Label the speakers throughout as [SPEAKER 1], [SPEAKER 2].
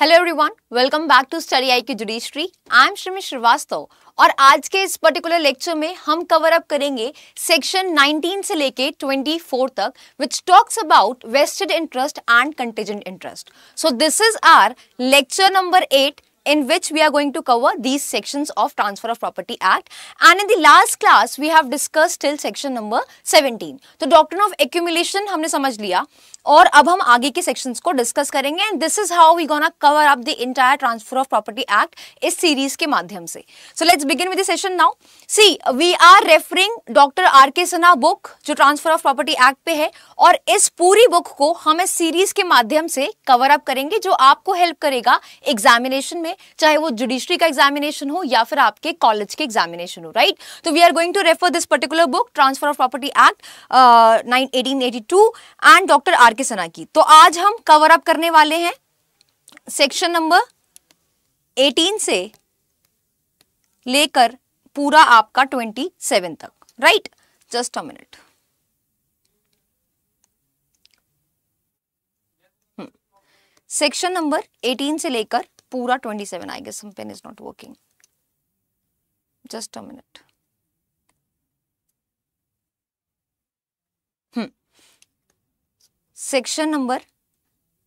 [SPEAKER 1] Hello everyone welcome back to study I की judiciary I am Shrimi Srivastava और आज के इस पर्टिकुलर लेक्चर में हम कवर अप करेंगे सेक्शन 19 से लेके 24 तक which talks about vested interest and contingent interest so this is our lecture number eight in which we are going to cover these sections of Transfer of Property Act and in the last class we have discussed till section number 17. so doctrine of accumulation humne samajh liya और अब हम आगे के sections को discuss करेंगे and this is how we gonna cover up the entire transfer of property act इस series के माध्यम से so let's begin with the session now see we are referring doctor R K Sinha book जो transfer of property act पे है और इस पूरी बुक को हम इस सीरीज के माध्यम से कवर अप करेंगे जो आपको हेल्प करेगा एग्जामिनेशन में चाहे वो जुडिशरी का एग्जामिनेशन हो या फिर आपके कॉलेज के एग्जामिनेशन हो राइट तो we are going to refer this particular book transfer of property act nine eighteen and doctor R K Sana की तो आज हम कवर अप करने वाले हैं सेक्शन नंबर 18 से लेकर पूरा आपका 27 तक right just a minute section number 18 से लेकर पूरा 27 I guess some pen is not working just a minute section number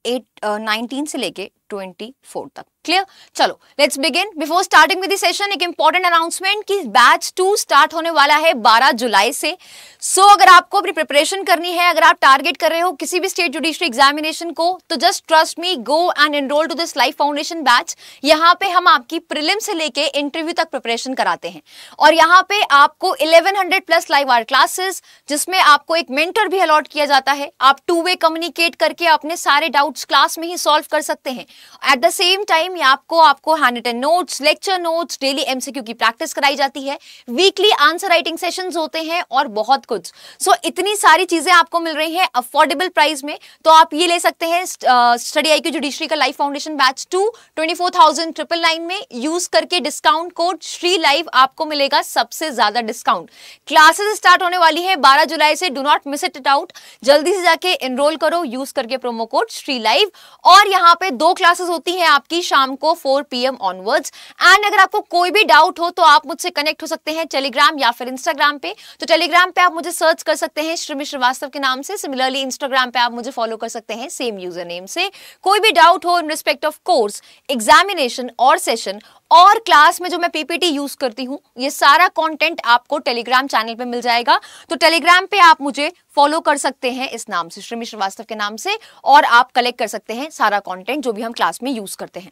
[SPEAKER 1] eight nineteen से लेके 2024 तक क्लियर चलो let's begin before starting with session एक इंपॉर्टेंट अनाउंसमेंट कि बैच टू स्टार्ट होने वाला है 12 जुलाई से सो so, अगर आपको अपनी प्रिपरेशन करनी है अगर आप टारगेट कर रहे हो किसी भी स्टेट जुडिशरी एग्जामिनेशन को तो just trust me go and enroll to this life foundation batch यहाँ पे हम आपकी प्रिलिम से लेके इंटरव्यू तक प्रिपरेशन कराते हैं और यहाँ पे आपको 1100 प्लस लाइव आर क्लासेस जिसमें आपको एक मेंटर भी अलॉट किया जाता है आप टू वे कम्युनिकेट करके अपने सारे डाउट्स क्लास में ही सॉल्व कर सकते हैं एट द सेम टाइम आपको आपको hand written notes lecture notes daily MCQ की प्रैक्टिस कराई जाती है वीकली आंसर राइटिंग सेशंस होते हैं और बहुत कुछ सो so, इतनी सारी चीजें आपको मिल रही हैं अफोर्डेबल प्राइस में तो आप ये ले सकते हैं स्टडी आई क्यू जुडिशरी का life foundation batch two twenty four thousand triple nine में यूज करके डिस्काउंट कोड श्री लाइव आपको मिलेगा सबसे ज्यादा डिस्काउंट क्लासेस स्टार्ट होने वाली है बारह जुलाई से do not miss it it out जल्दी से जाके एनरोल करो यूज करके प्रोमो कोड श्री लाइव और यहाँ पे दो क्लास क्लासेस होती हैं आपकी शाम को 4 पीएम ऑनवर्ड्स एंड अगर आपको कोई भी डाउट हो तो आप मुझसे कनेक्ट हो सकते हैं टेलीग्राम या फिर इंस्टाग्राम पे तो टेलीग्राम पे आप मुझे सर्च कर सकते हैं श्रीमी श्रीवास्तव के नाम से सिमिलरली इंस्टाग्राम पे आप मुझे फॉलो कर सकते हैं सेम यूजर नेम से कोई भी डाउट हो in respect of course examination और सेशन और क्लास में जो मैं पीपीटी यूज करती हूँ ये सारा कंटेंट आपको टेलीग्राम चैनल पे मिल जाएगा तो टेलीग्राम पे आप मुझे फॉलो कर सकते हैं इस नाम से श्रीमी श्रीवास्तव के नाम से और आप कलेक्ट कर सकते हैं सारा कंटेंट जो भी हम क्लास में यूज करते हैं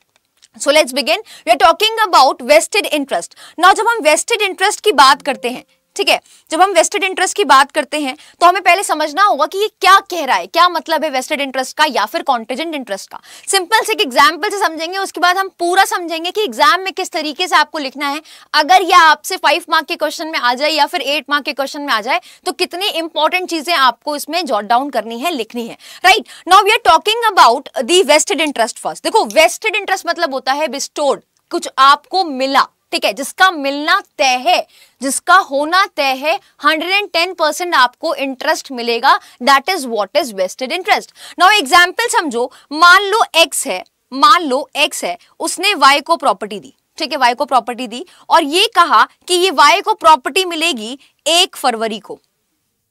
[SPEAKER 1] so let's begin we are talking about vested interest ना जब हम वेस्टेड इंटरेस्ट की बात करते हैं ठीक है जब हम वेस्टेड इंटरेस्ट की बात करते हैं तो हमें पहले समझना होगा कि ये क्या कह रहा है क्या मतलब है वेस्टेड इंटरेस्ट का या फिर कॉन्टेजेंट इंटरेस्ट का सिंपल से एक एग्जाम्पल से समझेंगे उसके बाद हम पूरा समझेंगे कि एग्जाम में किस तरीके से आपको लिखना है अगर यह आपसे फाइव मार्क के क्वेश्चन में आ जाए या फिर एट मार्क के क्वेश्चन में आ जाए तो कितनी इंपॉर्टेंट चीजें आपको इसमें जॉट डाउन करनी है लिखनी है right now we are talking about the vested interest first देखो वेस्टेड इंटरेस्ट मतलब होता है बिस्टोर्ड कुछ आपको मिला ठीक है जिसका मिलना तय है जिसका होना तय है 110 परसेंट आपको इंटरेस्ट मिलेगा that is what is vested interest now example समझो मान लो एक्स है मान लो एक्स है उसने वाई को प्रॉपर्टी दी ठीक है वाई को प्रॉपर्टी दी और ये कहा कि ये वाई को प्रॉपर्टी मिलेगी एक फरवरी को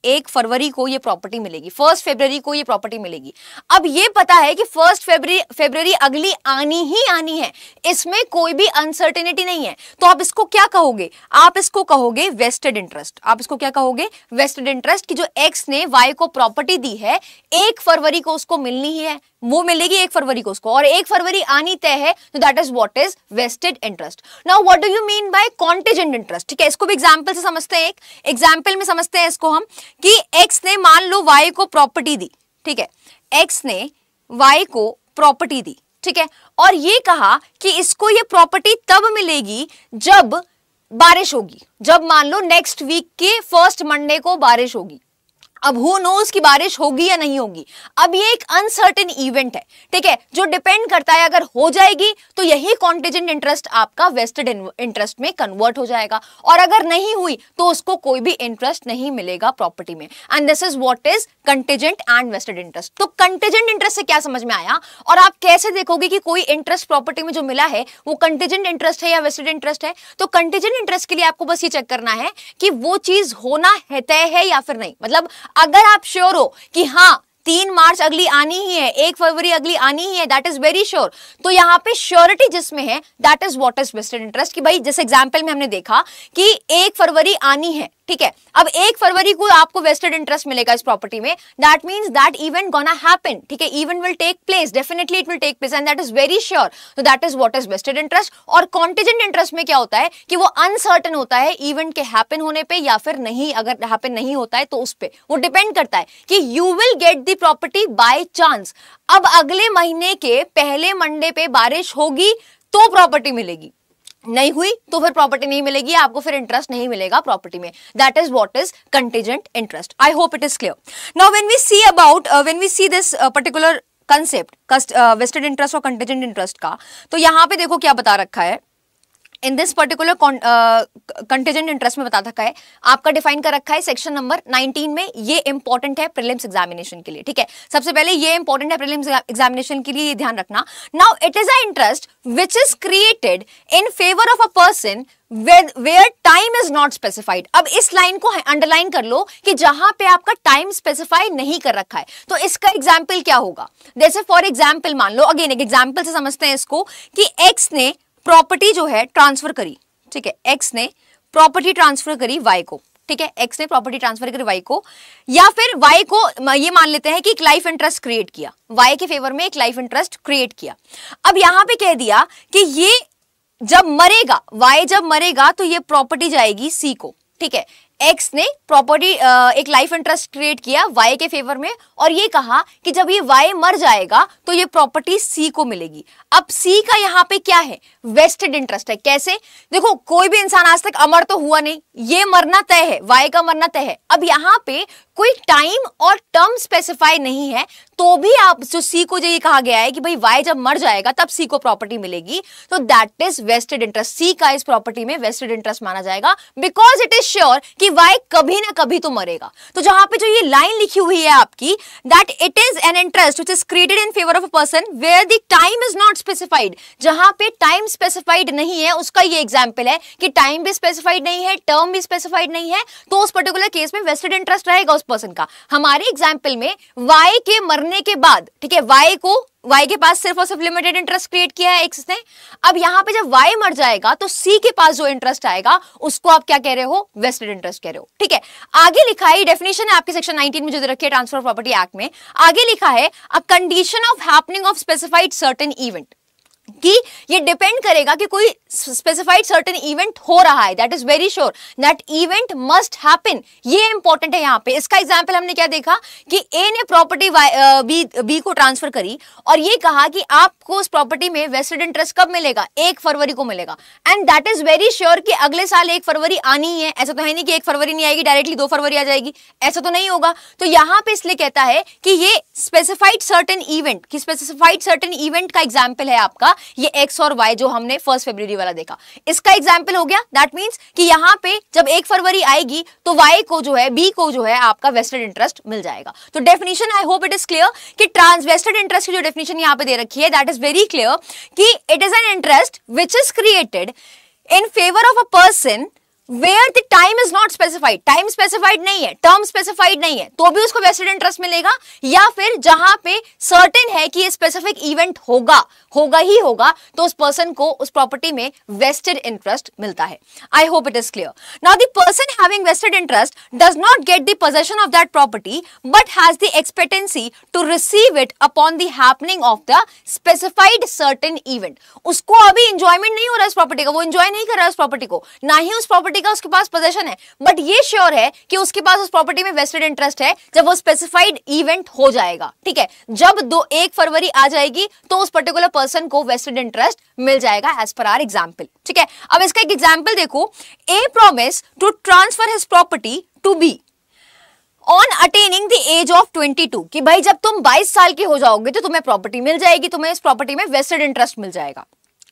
[SPEAKER 1] एक फरवरी को ये प्रॉपर्टी मिलेगी फर्स्ट फेबररी को ये प्रॉपर्टी मिलेगी अब ये पता है कि फर्स्ट फेबररी फेबररी अगली आनी ही आनी है इसमें कोई भी अनसर्टेनिटी नहीं है तो आप इसको क्या कहोगे आप इसको कहोगे वेस्टेड इंटरेस्ट आप इसको क्या कहोगे वेस्टेड इंटरेस्ट की जो एक्स ने वाई को प्रॉपर्टी दी है एक फरवरी को उसको मिलनी ही है वो मिलेगी एक फरवरी को उसको और एक फरवरी आनी तय है तो that is what is vested interest now what do you mean by contingent interest ठीक है इसको भी एग्जांपल से समझते हैं एक एग्जांपल में समझते हैं इसको हम कि एक्स ने मान लो वाई को प्रॉपर्टी दी ठीक है एक्स ने वाई को प्रॉपर्टी दी ठीक है और ये कहा कि इसको ये प्रॉपर्टी तब मिलेगी जब बारिश होगी जब मान लो नेक्स्ट वीक के फर्स्ट मंडे को बारिश होगी अब हु नोज की बारिश होगी या नहीं होगी अब ये एक अनसर्टेन इवेंट है ठीक है जो डिपेंड करता है अगर हो जाएगी तो यही कॉन्टेजेंट इंटरेस्ट आपका वेस्टेड इंटरेस्ट में कन्वर्ट हो जाएगा और अगर नहीं हुई तो उसको कोई भी इंटरेस्ट नहीं मिलेगा प्रॉपर्टी में and this is what is contingent and vested interest तो कंटेजेंट इंटरेस्ट से क्या समझ में आया और आप कैसे देखोगे कि कोई इंटरेस्ट प्रॉपर्टी में जो मिला है वो कंटेजेंट इंटरेस्ट है या वेस्टेड इंटरेस्ट है तो कंटेजेंट इंटरेस्ट के लिए आपको बस ये चेक करना है कि वो चीज होना है तय है या फिर नहीं मतलब अगर आप श्योर हो कि हाँ तीन मार्च अगली आनी ही है एक फरवरी अगली आनी ही है दैट इज वेरी श्योर तो यहाँ पे श्योरिटी जिसमें है that is what is best interest कि भाई जैसे एग्जाम्पल में हमने देखा कि एक फरवरी आनी है ठीक है अब एक फरवरी को आपको वेस्टेड इंटरेस्ट मिलेगा इस प्रॉपर्टी में that means that event gonna happen ठीक है event will take place definitely it will take place and that is very sure तो that is what is vested interest और कॉन्टिजेंट इंटरेस्ट में क्या होता है कि वो अनसर्टन होता है इवेंट के हैपन होने पर या फिर नहीं अगर हैपन नहीं होता है तो उस पर वो डिपेंड करता है कि you will get the property by chance अब अगले महीने के पहले मंडे पे बारिश होगी तो प्रॉपर्टी मिलेगी नहीं हुई तो फिर प्रॉपर्टी नहीं मिलेगी आपको फिर इंटरेस्ट नहीं मिलेगा प्रॉपर्टी में that is what is contingent interest I hope it is clear now when we see about when we see this particular concept vested interest और कंटेजेंट इंटरेस्ट का तो यहां पे देखो क्या बता रखा है in this particular contingent interest में बता रखा है आपका डिफाइन कर रखा है सेक्शन नंबर 19 में ये इंपॉर्टेंट है प्रीलिम्स एग्जामिनेशन के लिए ठीक है सबसे पहले ये इंपॉर्टेंट है प्रीलिम्स एग्जामिनेशन के लिए ये ध्यान रखना now it is a interest which is created in favour of a person where time is not specified अब इस लाइन को अंडरलाइन कर लो कि जहां पे आपका टाइम स्पेसिफाई नहीं कर रखा है तो इसका एग्जाम्पल क्या होगा जैसे फॉर एग्जाम्पल मान लो अगेन एक एग्जाम्पल से समझते हैं इसको कि एक्स ने प्रॉपर्टी जो है ट्रांसफर करी ठीक है एक्स ने प्रॉपर्टी ट्रांसफर करी वाई को ठीक है एक्स ने प्रॉपर्टी ट्रांसफर करी वाई को या फिर वाई को ये मान लेते हैं कि एक लाइफ इंटरेस्ट क्रिएट किया वाई के फेवर में एक लाइफ इंटरेस्ट क्रिएट किया अब यहां पे कह दिया कि ये जब मरेगा वाई जब मरेगा तो ये प्रॉपर्टी जाएगी सी को ठीक है एक्स ने प्रॉपर्टी एक लाइफ इंटरेस्ट क्रिएट किया वाई के फेवर में और ये कहा कि जब ये वाई मर जाएगा तो ये प्रॉपर्टी सी को मिलेगी अब सी का यहाँ पे क्या है वेस्टेड इंटरेस्ट है कैसे देखो कोई भी इंसान आज तक अमर तो हुआ नहीं ये मरना तय है वाई का मरना तय है अब यहां पे कोई टाइम और टर्म स्पेसिफाई नहीं है तो भी आप जो सी को जो ये कहा गया है कि भाई वाई जब मर जाएगा तब सी को प्रॉपर्टी मिलेगी तो that is vested interest C का इस प्रॉपर्टी में वेस्टेड इंटरेस्ट माना जाएगा बिकॉज इट इज श्योर कि वाई कभी ना कभी तो मरेगा तो जहां पे जो ये लाइन लिखी हुई है आपकी that it is an interest which is created in favour of a person where the time is not specified जहां पे टाइम स्पेसिफाइड नहीं है उसका ये एग्जाम्पल है कि टाइम भी स्पेसिफाइड नहीं है टर्म भी स्पेसिफाइड नहीं है तो उस पर्टिकुलर केस में वेस्टेड इंटरेस्ट रहेगा उस पर्सन का हमारे एग्जाम्पल में वाई के मरने के बाद ठीक है वाई को Y के पास सिर्फ और सिर्फ लिमिटेड इंटरेस्ट क्रिएट किया है एक्स ने अब यहां पे जब Y मर जाएगा तो C के पास जो इंटरेस्ट आएगा उसको आप क्या कह रहे हो वेस्टेड इंटरेस्ट कह रहे हो ठीक है आगे लिखा है डेफिनेशन है आपके सेक्शन 19 में जो रखी है ट्रांसफर प्रॉपर्टी एक्ट में आगे लिखा है a condition of happening of specified certain event कि ये डिपेंड करेगा कि कोई स्पेसिफाइड सर्टेन इवेंट हो रहा है that is very sure that event must happen ये इंपॉर्टेंट है यहां पे इसका एग्जाम्पल हमने क्या देखा कि ए ने प्रॉपर्टी बी बी को ट्रांसफर करी और ये कहा कि आपको उस प्रॉपर्टी में वेस्टेड इंटरेस्ट कब मिलेगा एक फरवरी को मिलेगा and that is very sure कि अगले साल एक फरवरी आनी ही है ऐसा तो है नहीं कि एक फरवरी नहीं आएगी डायरेक्टली दो फरवरी आ जाएगी ऐसा तो नहीं होगा तो यहां पर इसलिए कहता है कि ये स्पेसिफाइड सर्टन इवेंट की स्पेसिफाइड सर्टन इवेंट का एग्जाम्पल है आपका ये x और y जो हमने फर्स्ट फेब्रवरी वाला देखा इसका एग्जाम्पल हो गया दैट मीन कि यहाँ पे जब एक फरवरी आएगी तो y को जो है b को जो है आपका वेस्टेड इंटरेस्ट मिल जाएगा तो definition I hope it is clear कि ट्रांसवेस्टेड इंटरेस्ट की जो डेफिनेशन यहाँ पे दे रखी है दैट इज वेरी क्लियर कि it is an interest which is created in favour of a person where the time is not specified time specified नहीं है टर्म स्पेसिफाइड नहीं है तो भी उसको वेस्टेड इंटरेस्ट मिलेगा या फिर जहां पे सर्टेन है कि ये स्पेसिफिक इवेंट होगा होगा ही होगा तो उस पर्सन को उस प्रॉपर्टी में वेस्टेड इंटरेस्ट मिलता है I hope it is clear now the person having vested interest does not get the possession of that property but has the expectancy to receive it upon the happening of the specified certain event उसको अभी enjoyment नहीं हो रहा है उस property का वो enjoy नहीं कर रहा है उस प्रॉपर्टी को ना ही उस प्रॉपर्टी का उसके पास पोजेशन है बट ये श्योर है कि उसके पास उस प्रॉपर्टी में वेस्टेड इंटरेस्ट है जब वो स्पेसिफाइड इवेंट हो जाएगा ठीक है जब दो एक फरवरी आ जाएगी तो उस पर्टिकुलर पर्सन पर्सन को वेस्टेड इंटरेस्ट मिल जाएगा एज पर आर एग्जाम्पल ठीक है अब इसका एक एग्जाम्पल देखो A promise to transfer his property to B on attaining the age of 22 कि भाई जब तुम 22 साल के हो जाओगे तो तुम्हें प्रॉपर्टी मिल जाएगी तुम्हें इस प्रॉपर्टी में वेस्टेड इंटरेस्ट मिल जाएगा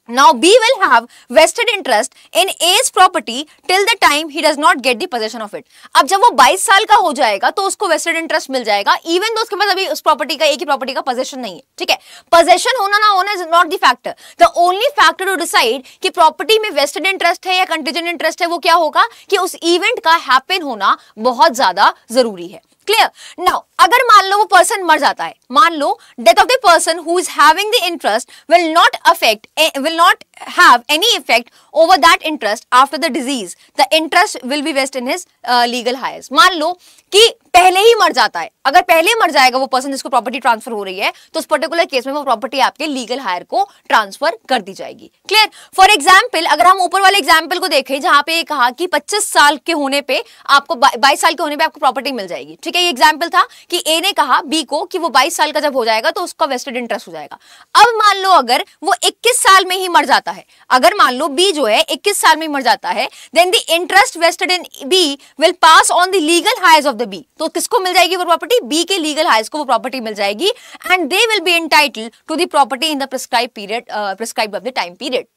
[SPEAKER 1] Now B will have vested interest in A's property till the time he does not get the possession of it. अब जब वो 22 साल का हो जाएगा तो उसको vested interest मिल जाएगा even दो उसके पास अभी उस property का एक ही property का possession नहीं है ठीक है possession होना ना होना is not the factor. The only factor to decide कि property में vested interest है या contingent interest है वो क्या होगा कि उस event का happen होना बहुत ज्यादा जरूरी है क्लियर नाउ अगर मान लो वो पर्सन मर जाता है मान लो death of the person who is having the interest will not affect will not have any effect over that interest after the disease the interest will be vested in his uh, legal hires मान लो कि पहले ही मर जाता है अगर पहले मर जाएगा वो पर्सन जिसको प्रॉपर्टी ट्रांसफर हो रही है तो उस पर्टिकुलर केस में वो प्रॉपर्टी आपके लीगल हायर को ट्रांसफर कर दी जाएगी क्लियर फॉर एग्जाम्पल अगर हम ऊपर वाले एग्जाम्पल को देखें जहां पे कहा कि 25 साल के होने पे आपको बाईस साल के होने पे आपको प्रॉपर्टी मिल जाएगी ठीक है ये एग्जाम्पल था कि ए ने कहा बी को कि वो बाईस साल का जब हो जाएगा तो उसका वेस्टेड इंटरेस्ट हो जाएगा अब मान लो अगर वो इक्कीस साल में ही मर जाता जाता है अगर मान लो बी जो है 21 साल में मर जाता है then the interest vested in B will pass on the legal heirs of the B तो किसको मिल जाएगी वो प्रॉपर्टी बी के लीगल हाइज को वो प्रॉपर्टी मिल जाएगी and they will be entitled to the property in the prescribed period prescribed of the time period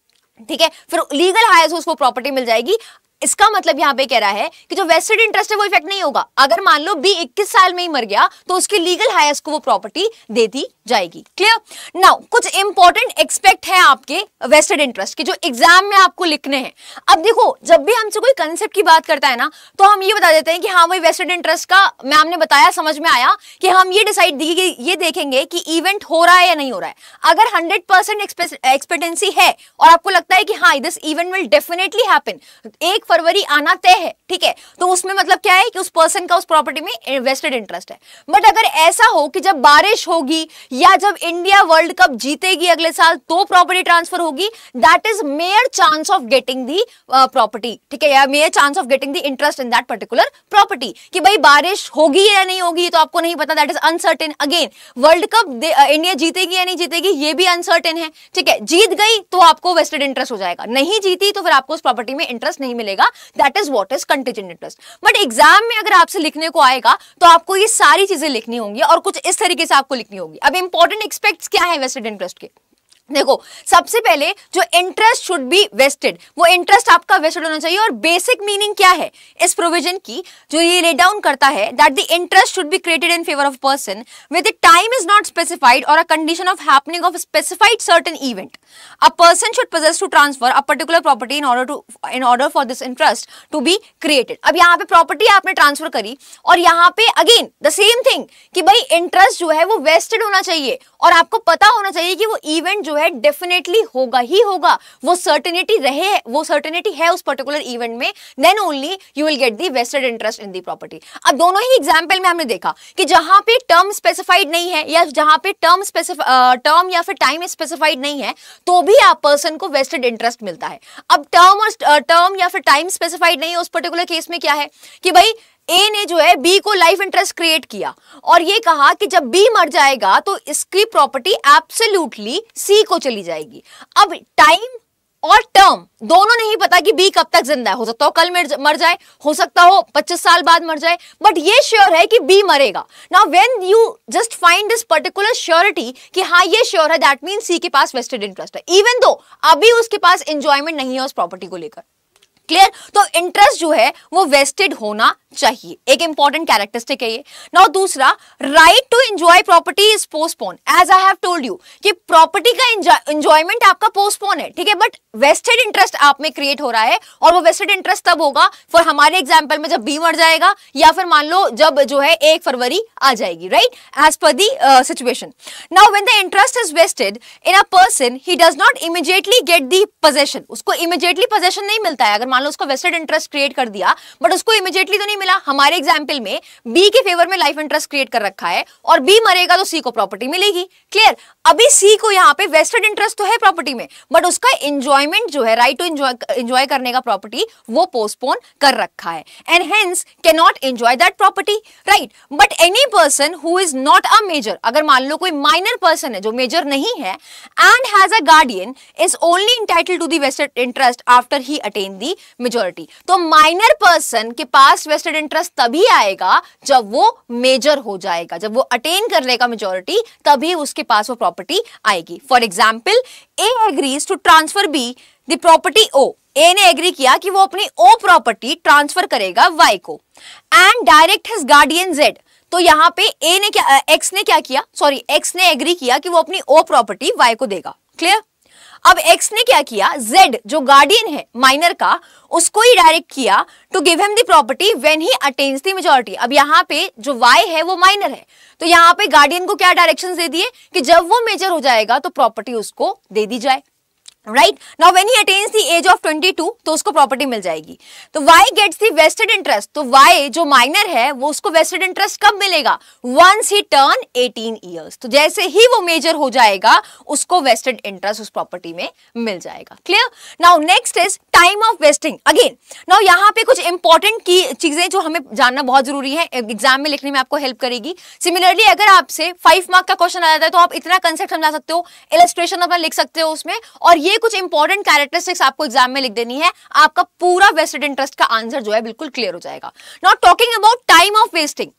[SPEAKER 1] ठीक है फिर लीगल हायर्स उसको प्रॉपर्टी मिल जाएगी इसका मतलब यहां पे कह रहा है कि जो वेस्टेड इंटरेस्ट है वो इफेक्ट नहीं होगा अगर मान लो बी 21 साल में ही मर गया तो उसके लीगल हायर्स को वो प्रॉपर्टी दे दी जाएगी क्लियर नाउ कुछ इंपॉर्टेंट एक्सपेक्ट है आपके वेस्टेड इंटरेस्ट के जो एग्जाम में आपको लिखने हैं अब देखो जब भी हमसे कोई कंसेप्ट की बात करता है ना तो हम ये बता देते हैं कि हाँ वही वेस्टेड इंटरेस्ट का मैम ने बताया समझ में आया कि हम ये डिसाइड ये देखेंगे कि इवेंट हो रहा है या नहीं हो रहा है अगर हंड्रेड परसेंट एक्सपेक्टेंसी है और आपको लगता है कि हाँ this event will definitely happen एक फरवरी आना तय है ठीक है तो उसमें मतलब क्या है कि उस पर्सन का उस प्रॉपर्टी में इन्वेस्टेड इंटरेस्ट है बट अगर ऐसा हो कि जब बारिश होगी या जब इंडिया वर्ल्ड कप जीतेगी अगले साल तो प्रॉपर्टी ट्रांसफर होगी that is mere chance of getting the property ठीक है या mere chance of getting the interest in that particular property कि भाई बारिश होगी या नहीं होगी तो आपको नहीं पता that is uncertain again world cup India जीतेगी या नहीं जीतेगी ये भी अनसर्टेन है ठीक है जीत गई तो आपको वेस्टेड इंटरेस्ट हो जाएगा नहीं जीती तो फिर आपको उस प्रॉपर्टी में इंटरेस्ट नहीं मिलेगा जाएगा that is what is contingent interest but exam में अगर आपसे लिखने को आएगा तो आपको ये सारी चीजें लिखनी होंगी और कुछ इस तरीके से आपको लिखनी होगी अब इंपॉर्टेंट एक्सपेक्ट क्या है वेस्टेड इंटरेस्ट के देखो सबसे पहले जो इंटरेस्ट शुड बी वेस्टेड वो इंटरेस्ट आपका वेस्टेड होना चाहिए और बेसिक मीनिंग क्या है इस प्रोविजन की जो ये रेड डाउन करता है that the interest should be created in favour of person with the time is not specified और a condition of happening of specified certain event a person should possess to transfer a particular property in order to in order for this interest to be created अब यहाँ पे property आपने transfer करी और यहाँ पे again the same thing कि भाई इंटरेस्ट जो है वो वेस्टेड होना चाहिए और आपको पता होना चाहिए कि वो इवेंट जो है डेफिनेटली होगा ही होगा वो सर्टेनिटी रहे वो सर्टेनिटी है उस पर्टिकुलर इवेंट में then only you will get the vested interest in the property अब दोनों ही एग्जाम्पल में हमने देखा कि जहां पे टर्म स्पेसिफाइड नहीं है या जहां पे टर्म स्पेसिफाइड टर्म या फिर टाइम स्पेसिफाइड नहीं है तो भी आप पर्सन को वेस्टेड इंटरेस्ट मिलता है अब टर्म और टर्म या फिर टाइम स्पेसिफाइड नहीं है उस पर्टिकुलर केस में क्या है कि भाई ए ने जो है बी को लाइफ इंटरेस्ट क्रिएट किया और ये कहा कि जब बी मर जाएगा तो इसकी प्रॉपर्टी एब्सोल्युटली सी को चली जाएगी अब टाइम और टर्म दोनों नहीं पता कि बी कब तक जिंदा है हो सकता हो कल मर जाए हो सकता हो 25 साल बाद मर जाए बट ये श्योर है कि बी मरेगा ना when you just find this particular surety कि हाँ ये श्योर है दैट मीन सी के पास वेस्टेड इंटरेस्ट है इवन दो अभी उसके पास एंजॉयमेंट नहीं है उस प्रॉपर्टी को लेकर क्लियर तो इंटरेस्ट जो है वो वेस्टेड होना चाहिए एक इंपॉर्टेंट कैरेक्टरिस्टिक है ये नाउ दूसरा right to enjoy property is postpone as I have told you कि प्रॉपर्टी का एंजॉयमेंट आपका पोस्टपोन है ठीक है बट वेस्टेड इंटरेस्ट आप में क्रिएट हो रहा है और वो वेस्टेड इंटरेस्ट तब होगा फॉर हमारे एग्जाम्पल में जब बी मर जाएगा या फिर मान लो जब जो है एक फरवरी आ जाएगी right as per the situation now when the interest is vested in a person he does not immediately get the possession उसको इमिजिएटली पोजेशन नहीं मिलता है अगर मान लो उसको वेस्टेड इंटरेस्ट क्रिएट कर दिया बट उसको इमीडिएटली तो नहीं मिला हमारे एग्जाम्पल में बी के फेवर में लाइफ इंटरेस्ट क्रिएट कर रखा है और बी मरेगा तो सी को प्रॉपर्टी मिलेगी क्लियर अभी सी को यहाँ पे वेस्टेड इंटरेस्ट तो है प्रॉपर्टी में बट उसका इंजॉयमेंट जो है राइट टू इंजॉय करने का प्रॉपर्टी वो पोस्टपोन कर रखा है and hence can not enjoy that property right but any person who is not a major अगर मान लो कोई माइनर पर्सन है जो मेजर नहीं है and has a guardian is only entitled to the vested interest after he attain the majority तो minor person के पास वेस्टेड इंटरेस्ट तभी आएगा जब वो मेजर हो जाएगा जब वो अटेन कर लेगा मेजोरिटी तभी उसके पास वो प्रॉपर्टी आएगी for example A agrees to transfer B the property ओ ए ने एग्री किया कि वो अपनी ओ प्रॉपर्टी ट्रांसफर करेगा वाई को and direct his guardian Z तो यहाँ पे ए ने क्या एक्स ने क्या किया सॉरी एक्स ने एग्री किया कि वो अपनी ओ प्रॉपर्टी वाई को देगा क्लियर अब एक्स ने क्या किया जेड जो गार्डियन है माइनर का उसको ही डायरेक्ट किया to give him the property when he attains the majority अब यहाँ पे जो वाई है वो माइनर है तो यहाँ पे गार्डियन को क्या डायरेक्शन दे दिए कि जब वो मेजर हो जाएगा तो प्रॉपर्टी उसको दे दी जाए right now when he attains the age of 22 तो उसको प्रॉपर्टी मिल जाएगी तो Y gets the vested interest तो वाई जो माइनर है वो उसको वेस्टेड इंटरेस्ट कब मिलेगा वंस ही टर्न 18 इयर्स तो जैसे ही वो मेजर हो जाएगा उसको वेस्टेड इंटरेस्ट उस प्रॉपर्टी में मिल जाएगा clear now next is time of vesting again now यहाँ पे कुछ इंपॉर्टेंट की चीजें जो हमें जानना बहुत जरूरी है एग्जाम में लिखने में आपको हेल्प करेगी सिमिलरली अगर आपसे फाइव मार्क का क्वेश्चन आ जाता है तो आप इतना कंसेप्ट समझा सकते हो इलेस्ट्रेशन अपना लिख सकते हो उसमें और ये ये कुछ इंपॉर्टेंट कैरेक्टरिस्टिक्स आपको एग्जाम में लिख देनी है आपका पूरा वेस्टेड इंटरेस्ट का आंसर जो है बिल्कुल क्लियर हो जाएगा not talking about time of vesting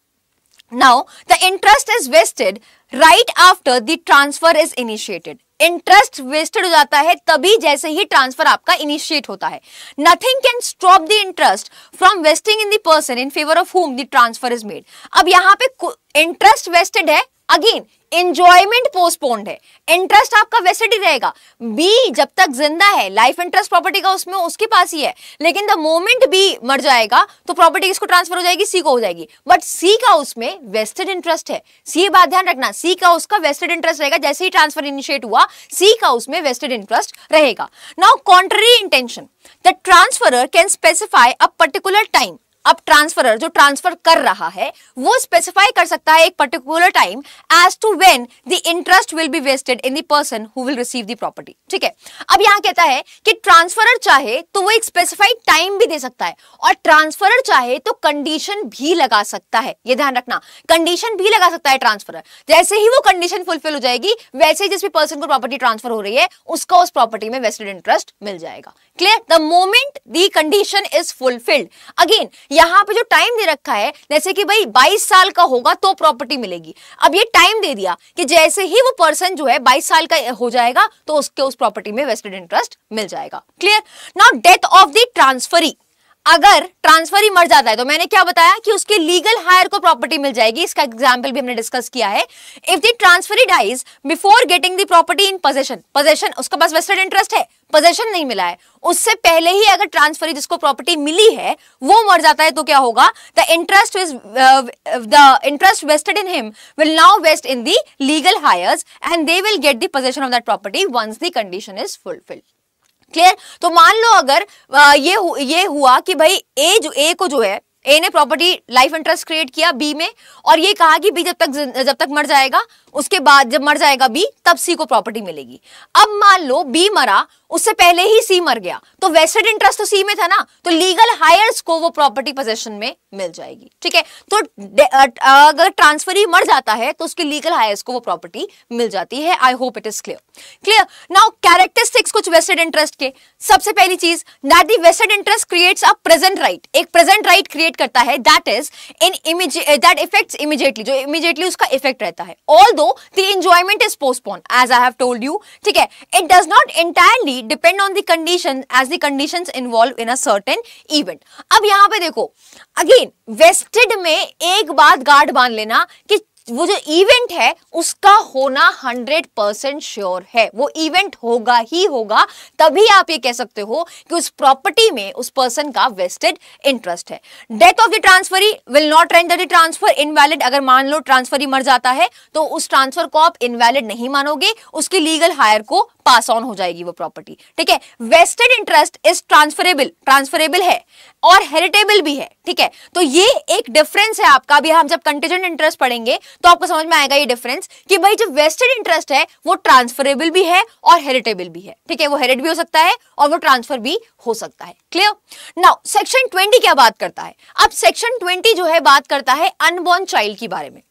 [SPEAKER 1] now the interest is vested right after the transfer is initiated interest vested हो जाता है तभी जैसे ही ट्रांसफर आपका इनिशिएट होता है nothing can stop the interest from vesting in the person in favour of whom the transfer is made अब यहां पे इंटरेस्ट वेस्टेड है अगेन एंजॉयमेंट पोस्टपोन्ड है इंटरेस्ट आपका वैसे ही रहेगा बी जब तक जिंदा है लाइफ इंटरेस्ट प्रॉपर्टी का उसमें उसके पास ही है लेकिन द मोमेंट बी मर जाएगा तो प्रॉपर्टी इसको ट्रांसफर हो जाएगी सी को हो जाएगी बट सी का उसमें वेस्टेड इंटरेस्ट है सी बात ध्यान रखना सी का उसका वेस्टेड इंटरेस्ट रहेगा जैसे ही ट्रांसफर इनिशिएट हुआ सी का उसमें वेस्टेड इंटरेस्ट रहेगा now contrary intention the transfer can specify a particular time अब ट्रांसफरर जो ट्रांसफर कर रहा है वो स्पेसिफाई कर सकता है एक particular time as to when the interest will be vested in the person who will receive the property ठीक है अब यहां कहता है कि ट्रांसफरर चाहे तो वो एक स्पेसिफाइड टाइम भी दे सकता है और ट्रांसफरर चाहे तो कंडीशन भी लगा सकता है ये ध्यान रखना कंडीशन भी लगा सकता है ट्रांसफरर जैसे ही वो कंडीशन फुलफिल हो जाएगी वैसे ही जिस भी पर्सन को प्रॉपर्टी ट्रांसफर हो रही है उसका उस प्रॉपर्टी में वेस्टेड इंटरेस्ट मिल जाएगा clear the moment the condition is fulfilled again यहाँ पे जो टाइम दे रखा है जैसे कि भाई बाईस साल का होगा तो प्रॉपर्टी मिलेगी अब ये टाइम दे दिया कि जैसे ही वो पर्सन जो है बाईस साल का हो जाएगा तो उसके उस प्रॉपर्टी में वेस्टेड इंटरेस्ट मिल जाएगा clear now death of the transferee अगर ट्रांसफर मर जाता है तो मैंने क्या बताया कि उसके लीगल हायर को प्रॉपर्टी मिल जाएगी इसका एग्जाम्पल भी हमने डिस्कस किया है if the transferee dies before getting the property in possession possession उसका पास वेस्टेड इंटरेस्ट है पोजेशन नहीं मिला है उससे पहले ही अगर ट्रांसफरी जिसको प्रॉपर्टी मिली है वो मर जाता है तो क्या होगा the interest is the interest vested in him will now vest in the legal heirs and they will get the possession of that property once the condition is fulfilled clear तो मान लो अगर ये ये हुआ कि भाई ए जो ए को जो है ए ने प्रॉपर्टी लाइफ इंटरेस्ट क्रिएट किया बी में और ये कहा कि बी जब तक जब तक मर जाएगा उसके बाद जब मर जाएगा बी तब सी को प्रॉपर्टी मिलेगी अब मान लो बी मरा उससे पहले ही सी मर गया तो वेस्टेड इंटरेस्ट तो सी में था ना तो लीगल हायर्स को वो प्रॉपर्टी पोजेशन में मिल जाएगी ठीक है तो अगर ट्रांसफर ही मर जाता है तो उसके लीगल हायर्स को वो प्रॉपर्टी मिल जाती है I hope it is clear clear now characteristics कुछ वेस्टेड इंटरेस्ट के सबसे पहली चीज that the vested interest creates a present right एक प्रेजेंट राइट क्रिएट करता है that is in image that effects immediately जो इमीडिएटली उसका इफेक्ट रहता है although the enjoyment is postpone as I have told you ठीक है it does not entirely be depend on the condition as the conditions involved in a certain event. अब यहाँ पे देखो अगेन वेस्टेड में एक बात गार्ड बांध लेना कि वो जो इवेंट है उसका होना हंड्रेड परसेंट श्योर है वो इवेंट होगा ही होगा तभी आप ये कह सकते हो कि उस प्रॉपर्टी में उस पर्सन का वेस्टेड इंटरेस्ट है death of the transferee will not render the transfer invalid अगर मान लो ट्रांसफरी मर जाता है तो उस ट्रांसफर को आप इनवैलिड नहीं मानोगे उसकी लीगल हायर को पास ऑन हो जाएगी वो प्रॉपर्टी ठीक है vested interest is transferable transferable है और हेरिटेबल भी है ठीक है तो ये एक डिफरेंस है आपका अभी हम जब कंटेजेंट इंटरेस्ट पढ़ेंगे तो आपको समझ में आएगा ये डिफरेंस कि भाई जो वेस्टेड इंटरेस्ट है वो ट्रांसफरेबल भी है और हेरिटेबल भी है ठीक है वो हेरिट भी हो सकता है और वो ट्रांसफर भी हो सकता है क्लियर नाउ सेक्शन ट्वेंटी क्या बात करता है अब सेक्शन ट्वेंटी जो है बात करता है अनबोर्न चाइल्ड के बारे में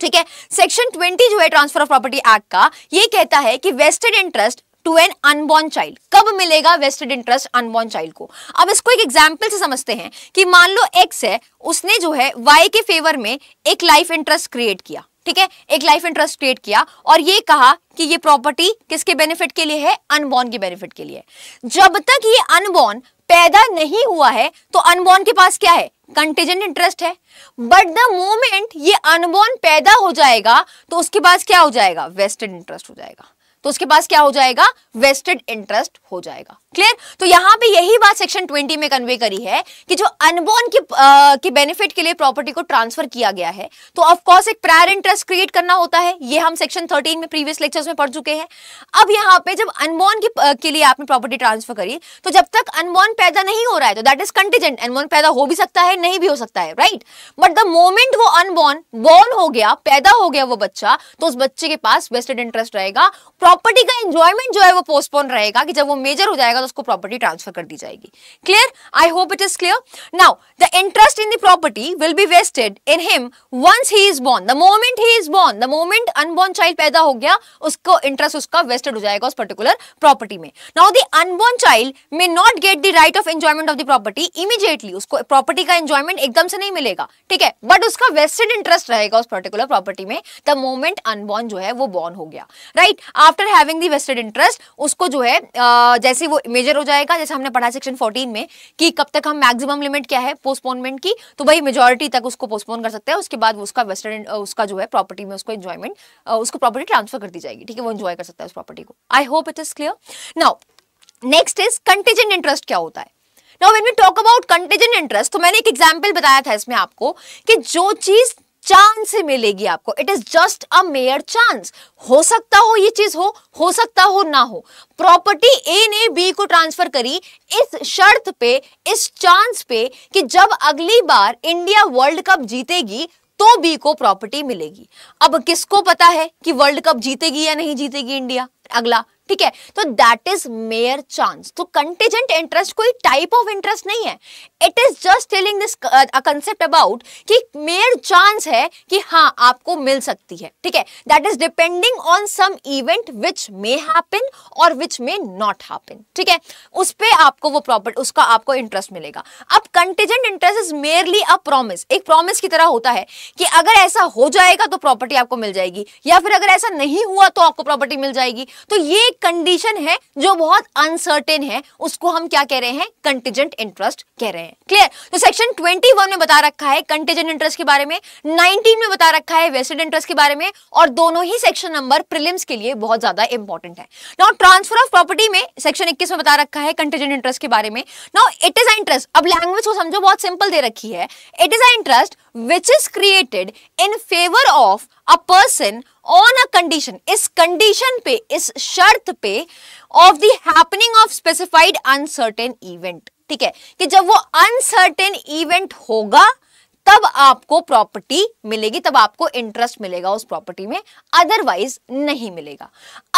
[SPEAKER 1] ठीक है सेक्शन 20 जो है ट्रांसफर ऑफ प्रॉपर्टी एक्ट का ये कहता है कि vested interest to an unborn child कब मिलेगा वेस्टेड इंटरेस्ट अनबॉर्न चाइल्ड को अब इसको एक एग्जाम्पल से समझते हैं कि मान लो एक्स है उसने जो है वाई के फेवर में एक लाइफ इंटरेस्ट क्रिएट किया ठीक है एक लाइफ इंटरेस्ट क्रिएट किया और ये कहा कि ये प्रॉपर्टी किसके बेनिफिट के लिए है अनबॉर्न के बेनिफिट के लिए जब तक ये अनबॉर्न पैदा नहीं हुआ है तो अनबॉर्न के पास क्या है कंटेजेंट इंटरेस्ट है बट द मोमेंट ये अनबॉर्न पैदा हो जाएगा तो उसके पास क्या हो जाएगा वेस्टेड इंटरेस्ट हो जाएगा तो उसके पास क्या हो जाएगा वेस्टेड इंटरेस्ट हो जाएगा क्लियर तो यहां पे यही बात सेक्शन 20 में कन्वे करी है कि जो अनबोर्न की आ, के बेनिफिट के लिए प्रॉपर्टी को ट्रांसफर किया गया है तो ऑफ कोर्स एक प्रायर इंटरेस्ट क्रिएट करना होता है ये हम सेक्शन 13 में प्रीवियस लेक्चर्स में पढ़ चुके हैं अब यहां पे जब अनबोर्न के, आ, के लिए आपने प्रॉपर्टी ट्रांसफर करी तो जब तक अनबोर्न पैदा नहीं हो रहा है तो दैट इज कंटिजेंट अनबोर्न पैदा हो भी सकता है नहीं भी हो सकता है राइट बट द मोमेंट वो अनबोर्न बोर्न हो गया पैदा हो गया वो बच्चा तो उस बच्चे के पास वेस्टेड इंटरेस्ट रहेगा प्रॉपर्टी का एंजॉयमेंट जो है वो पोस्टपोन रहेगा कि जब वो मेजर हो जाएगा जाएगा तो उसको प्रॉपर्टी ट्रांसफर कर दी जाएगी clear I hope it is clear now the interest in the property will be vested in him once he is born the moment he is born the moment unborn child पैदा हो गया उसको interest उसका wasted हो जाएगा उस particular property में now the unborn child may not get the right of enjoyment of the property immediately उसको प्रॉपर्टी का एंजॉयमेंट एकदम से नहीं मिलेगा ठीक है बट उसका वेस्टेड इंटरेस्ट रहेगा उस पर्टिकुलर प्रॉपर्टी में द मोमेंट अनबॉर्न जो है वो बॉर्न हो गया right after having the vested interest उसको जो है जैसे वो मेजर हो जाएगा जैसे हमने पढ़ा सेक्शन 14 में कि कब तक हम मैक्सिमम लिमिट क्या है पोस्टपोनमेंट की तो भाई मेजोरिटी तक उसको पोस्टपोन कर सकते हैं उसके बाद उसका वेस्टर्न उसका जो है प्रॉपर्टी में उसको एंजॉयमेंट उसको प्रॉपर्टी ट्रांसफर कर दी जाएगी ठीक है वो एंजॉय कर सकता है उस प्रॉपर्टी को I hope it is clear now next is contingent interest क्या होता है now when we talk about contingent interest तो मैंने एक एग्जांपल बताया था इसमें आपको कि जो चीज चांस से मिलेगी आपको it is just a mere chance हो सकता हो ये चीज हो हो सकता हो ना हो प्रॉपर्टी ए ने बी को ट्रांसफर करी इस शर्त पे इस चांस पे कि जब अगली बार इंडिया वर्ल्ड कप जीतेगी तो बी को प्रॉपर्टी मिलेगी अब किसको पता है कि वर्ल्ड कप जीतेगी या नहीं जीतेगी इंडिया अगला ठीक है तो दैट इज मेयर चांस तो कंटेजेंट इंटरेस्ट कोई टाइप ऑफ इंटरेस्ट नहीं है it is just telling this concept about कि मेयर चांस है कि हाँ आपको मिल सकती है ठीक है that is depending on some event which may happen और विच मे नॉट हैपन ठीक है उस पर आपको वो प्रॉपर्टी उसका आपको इंटरेस्ट मिलेगा अब contingent interest is merely a promise एक प्रॉमिस की तरह होता है कि अगर ऐसा हो जाएगा तो प्रॉपर्टी आपको मिल जाएगी या फिर अगर ऐसा नहीं हुआ तो आपको प्रॉपर्टी मिल जाएगी तो ये कंडीशन है जो बहुत अनसर्टेन है उसको हम क्या कह रहे हैं कंटिजेंट इंटरेस्ट कह रहे हैं क्लियर तो सेक्शन ट्वेंटी वन में बता रखा है कंटिजेंट इंटरेस्ट के बारे में नाइनटीन में बता रखा है वेस्टेड इंटरेस्ट के बारे में और दोनों ही सेक्शन नंबर प्रिलिम्स के लिए बहुत ज्यादा इंपॉर्टेंट है नाउ ट्रांसफर ऑफ प्रॉपर्टी में सेक्शन इक्कीस में बता रखा है कंटिजेंट इंटरेस्ट के बारे में नाउ इट इज इंटरेस्ट अब लैंग्वेज को समझो बहुत सिंपल दे रखी है it is a interest which is created in favour of a person on a condition इस कंडीशन पे इस शर्त पे of the happening of specified uncertain event ठीक है कि जब वो अनसर्टेन इवेंट होगा तब आपको प्रॉपर्टी मिलेगी तब आपको इंटरेस्ट मिलेगा उस प्रॉपर्टी में अदरवाइज नहीं मिलेगा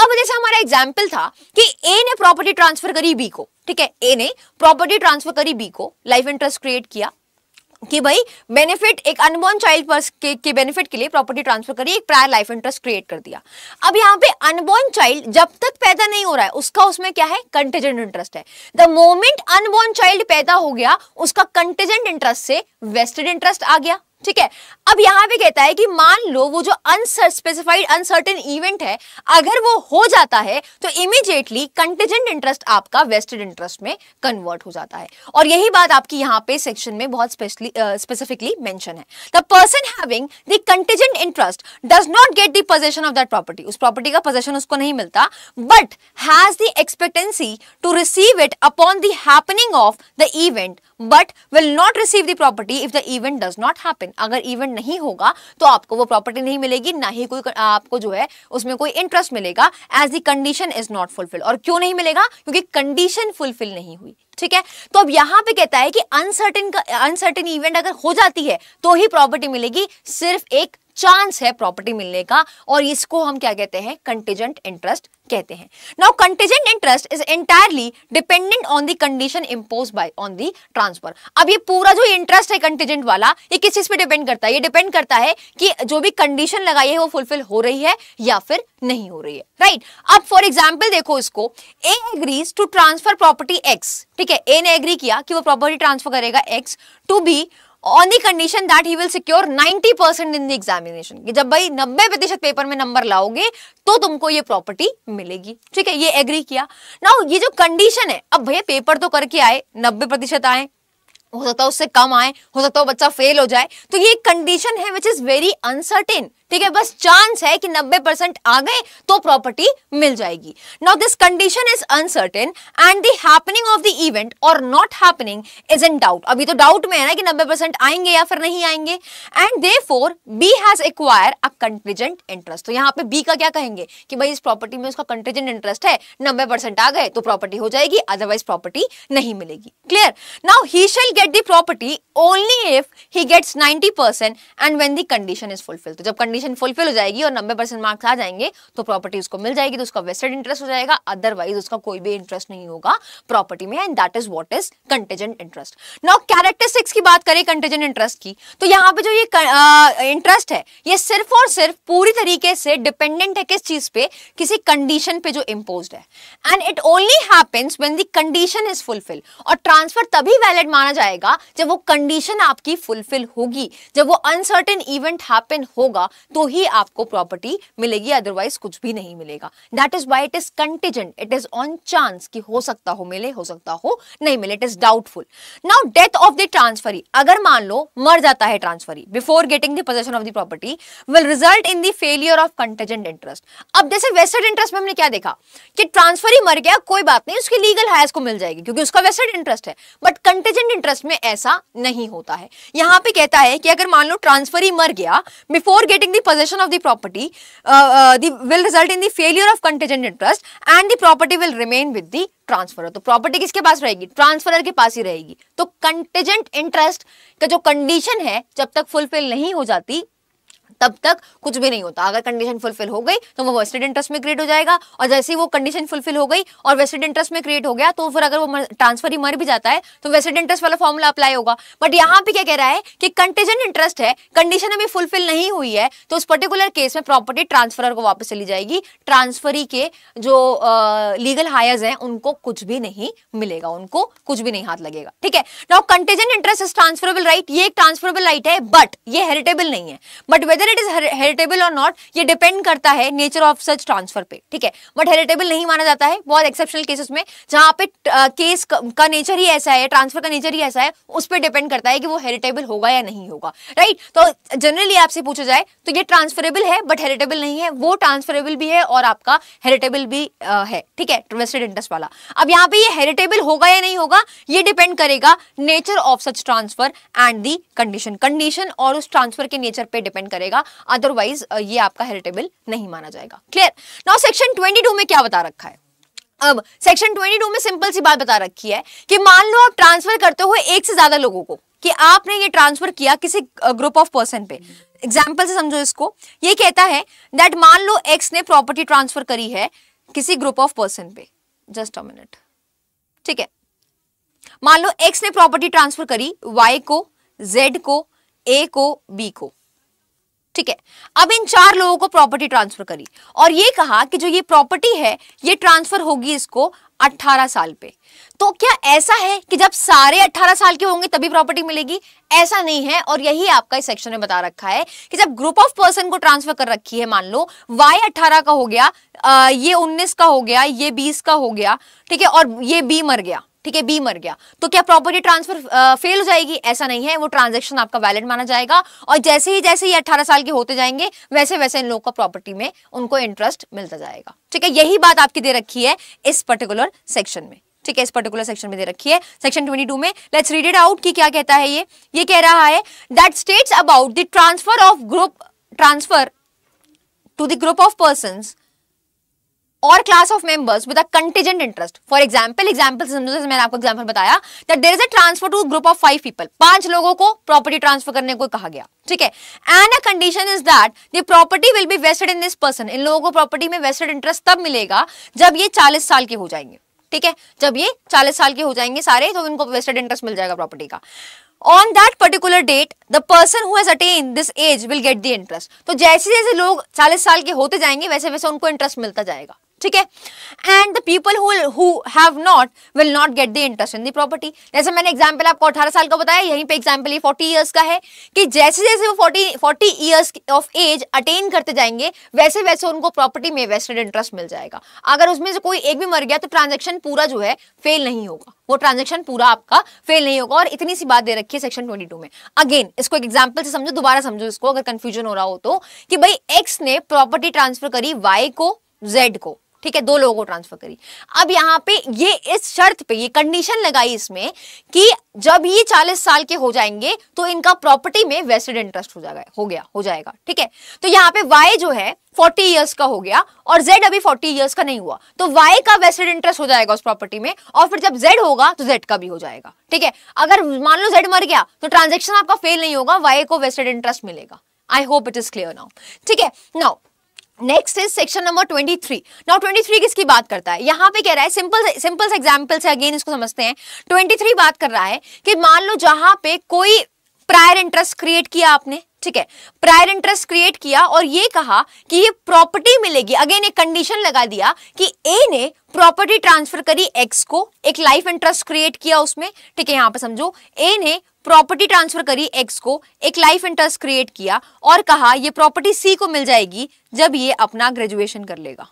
[SPEAKER 1] अब जैसे हमारा एग्जाम्पल था कि ए ने प्रॉपर्टी ट्रांसफर करी बी को ठीक है ए ने प्रॉपर्टी ट्रांसफर करी बी को लाइफ इंटरेस्ट क्रिएट किया कि भाई बेनिफिट एक अनबोर्न चाइल्ड के, के बेनिफिट के लिए प्रॉपर्टी ट्रांसफर करी एक प्रायर लाइफ इंटरेस्ट क्रिएट कर दिया अब यहाँ पे अनबोर्न चाइल्ड जब तक पैदा नहीं हो रहा है उसका उसमें क्या है कंटेजेंट इंटरेस्ट है द मोमेंट अनबोर्न चाइल्ड पैदा हो गया उसका कंटेजेंट इंटरेस्ट से वेस्टेड इंटरेस्ट आ गया ठीक है अब यहां पे कहता है कि मान लो वो जो अनस्पेसिफाइड अनसर्टेन इवेंट है अगर वो हो जाता है तो इमीडिएटली कंटेजेंट इंटरेस्ट आपका वेस्टेड इंटरेस्ट में कन्वर्ट हो जाता है और यही बात आपकी यहां पे सेक्शन में बहुत स्पेसिफिकली मेंशन है the person having the contingent interest does not get the possession of that property उस प्रॉपर्टी का पोजेशन उसको नहीं मिलता but has the expectancy to receive it upon the happening of the event but will not receive the property if the event does not happen event अगर event नहीं होगा तो आपको वो प्रॉपर्टी नहीं मिलेगी ना ही कोई आपको जो है उसमें कोई इंटरेस्ट मिलेगा as the condition is not fulfil और क्यों नहीं मिलेगा क्योंकि कंडीशन फुलफिल नहीं हुई ठीक है तो अब यहां पे कहता है कि अनसर्टेन अनसर्टेन इवेंट अगर हो जाती है तो ही प्रॉपर्टी मिलेगी सिर्फ एक चांस है प्रॉपर्टी मिलने का और इसको हम क्या कहते हैं कंटेजेंट इंटरेस्ट कहते हैं now contingent interest is entirely dependent on the condition impose by on the transfer अब ये पूरा जो इंटरेस्ट है कंटेजेंट वाला ये किस चीज पे डिपेंड करता है ये डिपेंड करता है कि जो भी कंडीशन लगाई है वो फुलफिल हो रही है या फिर नहीं हो रही है राइट right? अब फॉर एग्जाम्पल देखो इसको A agrees to transfer property X ठीक है ए ने एग्री किया कि वो प्रॉपर्टी ट्रांसफर करेगा X to B on the condition that he will secure 90 percent in the examination जब भाई 90 प्रतिशत पेपर में नंबर लाओगे तो तुमको ये प्रॉपर्टी मिलेगी ठीक है ये एग्री किया ना ये जो कंडीशन है अब भैया पेपर तो करके आए 90 प्रतिशत आए हो सकता है उससे कम आए हो सकता है बच्चा फेल हो जाए तो ये कंडीशन है विच इज वेरी अनसर्टेन ठीक है बस चांस है कि 90 परसेंट आ गए तो प्रॉपर्टी मिल जाएगी now this condition is uncertain and happening of the event और not happening is in doubt अभी तो डाउट में है ना कि 90 परसेंट आएंगे या फिर नहीं आएंगे and therefore B has acquire a contingent interest तो यहां पे बी का क्या कहेंगे कि भाई इस प्रॉपर्टी में उसका कंटेजेंट इंटरेस्ट है नब्बे परसेंट आ गए तो प्रॉपर्टी हो जाएगी अदरवाइज प्रॉपर्टी नहीं मिलेगी clear now he shall get the property only if he gets ninety percent and when the condition is fulfil तो जब कंडीशन कंडीशन फुलफिल हो जाएगी और नब्बे परसेंट मार्क्स आ जाएंगे तो प्रॉपर्टी उसको मिल जाएगी तो उसका वेस्टेड इंटरेस्ट हो जाएगा अदरवाइज उसका कोई भी इंटरेस्ट नहीं होगा प्रॉपर्टी में and that is what is contingent interest now characteristics की बात करें कंटेजेंट इंटरेस्ट की तो यहाँ पे जो ये इंटरेस्ट है ये सिर्फ और सिर्फ पूरी तरीके से डिपेंडेंट है किस चीज पे किसी कंडीशन पे जो इम्पोज है and it only happens when the condition is fulfil और ट्रांसफर तभी वैलिड माना जाएगा जब वो कंडीशन आपकी फुलफिल होगी जब वो अनसर्टेन इवेंट हैपन होगा तो ही आपको प्रॉपर्टी मिलेगी अदरवाइज कुछ भी नहीं मिलेगा that is why it is contingent it is on chance कि हो सकता हो मिले हो सकता हो नहीं मिले it is doubtful now death of the transferee अगर मान लो मर जाता है transferee before getting the possession of the property will result in the failure of contingent interest अब जैसे वेस्टर्ड इंटरेस्ट में हमने क्या देखा कि ट्रांसफरी मर गया कोई बात नहीं उसकी लीगल हायस को मिल जाएगी क्योंकि उसका वेस्टर्ड इंटरेस्ट है बट कंटेजेंट इंटरेस्ट में ऐसा नहीं होता है यहां पे कहता है कि अगर मान लो ट्रांसफरी मर गया before getting the the possession of the property uh, uh, the, will result in the failure of contingent interest and the property will remain with the transfer तो प्रॉपर्टी किसके पास रहेगी ट्रांसफरर के पास ही रहेगी तो कंटेजेंट इंटरेस्ट का जो condition है जब तक फुलफिल नहीं हो जाती तब तक कुछ भी नहीं होता अगर कंडीशन फुलफिल हो गई तो वो वेस्टेड इंटरेस्ट में क्रिएट हो जाएगा और जैसे ही वो कंडीशन फुलफिल हो गई और वेस्टेड इंटरेस्ट में क्रिएट हो गया तो फिर अगर वो ट्रांसफर ही मर भी जाता है तो वेस्टेड इंटरेस्ट वाला फॉर्मूला अप्लाई होगा बट यहाँ पे क्या कह रहा है कि कंटेजेंट इंटरेस्ट है कंडीशन अभी फुलफिल नहीं हुई है तो उस पर्टिकुलर केस में प्रॉपर्टी ट्रांसफर को वापस चली जाएगी ट्रांसफरी के जो लीगल हायर्स हैं उनको कुछ भी नहीं मिलेगा उनको कुछ भी नहीं हाथ लगेगा ठीक है now contingent interest is transferable right ये एक ट्रांसफरेबल राइट है बट ये हेरिटेबल नहीं है but whether it is heritable और नॉट ये डिपेंड करता है नेचर ऑफ सच ट्रांसफर पे ठीक है बट हेरिटेबल नहीं माना जाता है बहुत एक्सेप्शनल केसेस में जहां पे केस का नेचर ही ऐसा है ट्रांसफर का नेचर ही ऐसा है उस पर डिपेंड करता है कि वो हेरिटेबल होगा या नहीं होगा राइट right? तो जनरली आपसे पूछा जाए तो ये ट्रांसफरेबल है बट हेरिटेबल नहीं है वो ट्रांसफरेबल भी है और आपका हेरिटेबल भी आ, है ठीक है वेस्टेड इंटरेस्ट वाला अब यहाँ पे ये हेरिटेबल होगा या नहीं होगा ये डिपेंड करेगा nature of such transfer and the condition condition और उस ट्रांसफर के नेचर पर डिपेंड करेगा जाएगा अदरवाइज ये आपका हेरिटेबल नहीं माना जाएगा क्लियर नाउ सेक्शन ट्वेंटी में क्या बता रखा है अब सेक्शन 22 में सिंपल सी बात बता रखी है कि मान लो आप ट्रांसफर करते हो एक से ज्यादा लोगों को कि आपने ये ट्रांसफर किया किसी ग्रुप ऑफ पर्सन पे एग्जाम्पल से समझो इसको ये कहता है दैट मान लो एक्स ने प्रॉपर्टी ट्रांसफर करी है किसी ग्रुप ऑफ पर्सन पे जस्ट अ मिनट ठीक है मान लो एक्स ने प्रॉपर्टी ट्रांसफर करी वाई को जेड को ए को बी को ठीक है अब इन चार लोगों को प्रॉपर्टी ट्रांसफर करी और ये कहा कि जो ये प्रॉपर्टी है ये ट्रांसफर होगी इसको 18 साल पे तो क्या ऐसा है कि जब सारे 18 साल के होंगे तभी प्रॉपर्टी मिलेगी ऐसा नहीं है और यही आपका इस सेक्शन में बता रखा है कि जब ग्रुप ऑफ पर्सन को ट्रांसफर कर रखी है मान लो वाई 18 का हो गया आ, ये 19 का हो गया ये 20 का हो गया ठीक है और ये बी मर गया ठीक है बी मर गया तो क्या प्रॉपर्टी ट्रांसफर फेल हो जाएगी ऐसा नहीं है वो ट्रांजेक्शन आपका वैलिड माना जाएगा और जैसे ही जैसे ये अट्ठारह साल के होते जाएंगे वैसे वैसे इन लोगों का प्रॉपर्टी में उनको इंटरेस्ट मिलता जाएगा ठीक है यही बात आपकी दे रखी है इस पर्टिकुलर सेक्शन में ठीक है इस पर्टिकुलर सेक्शन में दे रखी है सेक्शन 22 में लेट्स रीड इट आउट की क्या कहता है ये ये कह रहा है that states about the transfer of group transfer to the group of person और class of members with a contingent interest for example example मैंने आपको एग्जाम्पल बताया that there is a transfer to group of five people पांच लोगों को property transfer करने को कहा गया ठीक है and a condition is that the property will be vested in this person in लोगों को प्रॉपर्टी में वेस्टेड इंटरेस्ट तब मिलेगा जब ये चालीस साल के हो जाएंगे ठीक है जब ये चालीस साल के हो जाएंगे सारे तो इनको वेस्टेड इंटरेस्ट मिल जाएगा प्रॉपर्टी का on that particular date the person who has attain this age will get the interest तो जैसे जैसे लोग चालीस साल के होते जाएंगे वैसे वैसे उनको इंटरेस्ट मिलता जाएगा ठीक है and the people who have not will not get the interest in the property जैसे मैंने एग्जाम्पल आपको 18 साल का बताया यहीं पे एग्जाम्पल ये 40 इयर्स का है कि जैसे जैसे वो 40 40 इयर्स ऑफ एज अटेन करते जाएंगे वैसे वैसे उनको प्रॉपर्टी में वेस्टेड इंटरेस्ट मिल जाएगा अगर उसमें से कोई एक भी मर गया तो ट्रांजेक्शन पूरा जो है फेल नहीं होगा वो ट्रांजेक्शन पूरा आपका फेल नहीं होगा और इतनी सी बात दे रखी है सेक्शन टू में अगेन इसको एक एग्जाम्पल से समझो दोबारा समझो इसको अगर कंफ्यूजन हो रहा हो तो कि भाई एक्स ने प्रॉपर्टी ट्रांसफर करी वाई को जेड को ठीक है दो लोगों को ट्रांसफर करी अब यहाँ पे ये इस शर्त पे ये कंडीशन लगाई इसमें कि जब ये चालीस साल के हो जाएंगे तो इनका प्रॉपर्टी में वेस्टेड इंटरेस्ट हो जाएगा हो गया हो जाएगा ठीक है तो यहाँ पे वाई जो है फोर्टी ईयर्स का हो गया और जेड अभी फोर्टी ईयर्स का नहीं हुआ तो वाई का वेस्टेड इंटरेस्ट हो जाएगा उस प्रॉपर्टी में और फिर जब जेड होगा तो जेड का भी हो जाएगा ठीक है अगर मान लो जेड मर गया तो ट्रांजेक्शन आपका फेल नहीं होगा वाई को वेस्टेड इंटरेस्ट मिलेगा I hope it is clear now ठीक है now next is section number 23 now 23 किसकी बात करता है यहाँ पे कह रहा है सिंपल सिंपल एग्जाम्पल से अगेन इसको समझते हैं 23 बात कर रहा है कि मान लो जहां पे कोई प्रायर इंटरेस्ट क्रिएट किया आपने ठीक है प्रायर इंटरेस्ट क्रिएट किया और ये कहा कि ये प्रॉपर्टी मिलेगी अगेन एक कंडीशन लगा दिया कि ए ने प्रॉपर्टी ट्रांसफर करी एक्स को एक लाइफ इंटरेस्ट क्रिएट किया उसमें ठीक है यहां पर समझो ए ने प्रॉपर्टी ट्रांसफर करी एक्स को एक लाइफ इंटरेस्ट क्रिएट किया और कहा यह प्रॉपर्टी सी को मिल जाएगी जब ये अपना ग्रेजुएशन कर लेगा